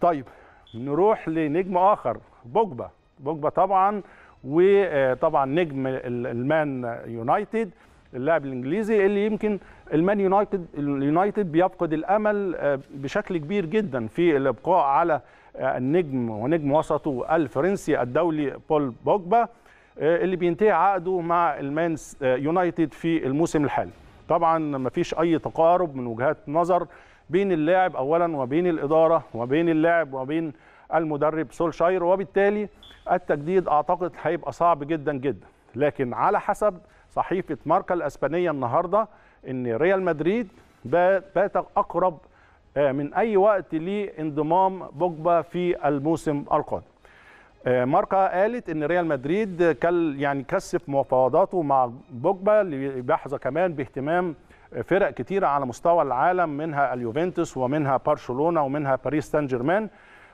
طيب نروح لنجم اخر بوجبا بوجبا طبعا وطبعا نجم المان يونايتد اللاعب الانجليزي اللي يمكن المان يونايتد اليونايتد بيفقد الامل آه، بشكل كبير جدا في الابقاء على آه، النجم ونجم وسطه الفرنسي الدولي بول بوجبا آه، اللي بينتهي عقده مع المان يونايتد في الموسم الحالي طبعا مفيش اي تقارب من وجهات نظر بين اللاعب اولا وبين الاداره وبين اللاعب وبين المدرب سولشاير وبالتالي التجديد اعتقد هيبقى صعب جدا جدا لكن على حسب صحيفه ماركا الاسبانيه النهارده ان ريال مدريد بات اقرب آه، من اي وقت لانضمام بوجبا في الموسم القادم آه، ماركا قالت ان ريال مدريد كل يعني كثف مفاوضاته مع بوجبا ليحظى كمان باهتمام فرق كتيره على مستوى العالم منها اليوفنتوس ومنها برشلونه ومنها باريس سان جيرمان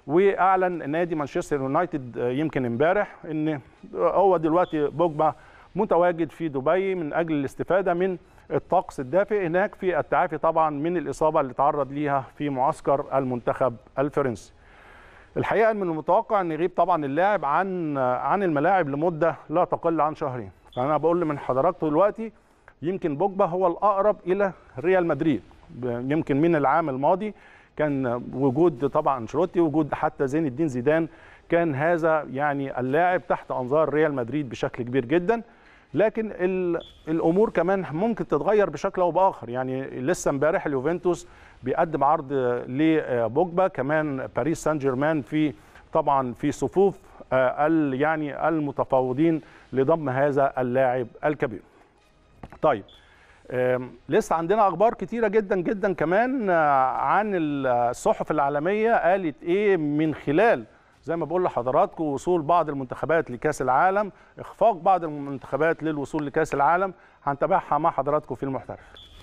واعلن نادي مانشستر يونايتد آه، يمكن امبارح ان آه، هو دلوقتي بوجبا متواجد في دبي من اجل الاستفاده من الطقس الدافئ هناك في التعافي طبعا من الاصابه اللي تعرض ليها في معسكر المنتخب الفرنسي الحقيقه من المتوقع ان يغيب طبعا اللاعب عن عن الملاعب لمده لا تقل عن شهرين فانا يعني بقول من حضراتكم دلوقتي يمكن بوجبا هو الاقرب الى ريال مدريد يمكن من العام الماضي كان وجود طبعا انشيلوتي وجود حتى زين الدين زيدان كان هذا يعني اللاعب تحت انظار ريال مدريد بشكل كبير جدا لكن الامور كمان ممكن تتغير بشكل او باخر يعني لسه امبارح اليوفنتوس بيقدم عرض لبوجبا كمان باريس سان جيرمان في طبعا في صفوف آه، يعني المتفاوضين لضم هذا اللاعب الكبير طيب لسه عندنا اخبار كتيره جدا جدا كمان آه، عن الصحف العالميه قالت ايه من خلال زي ما بقول لحضراتكم وصول بعض المنتخبات لكاس العالم اخفاق بعض المنتخبات للوصول لكاس العالم هنتابعها مع حضراتكم في المحترف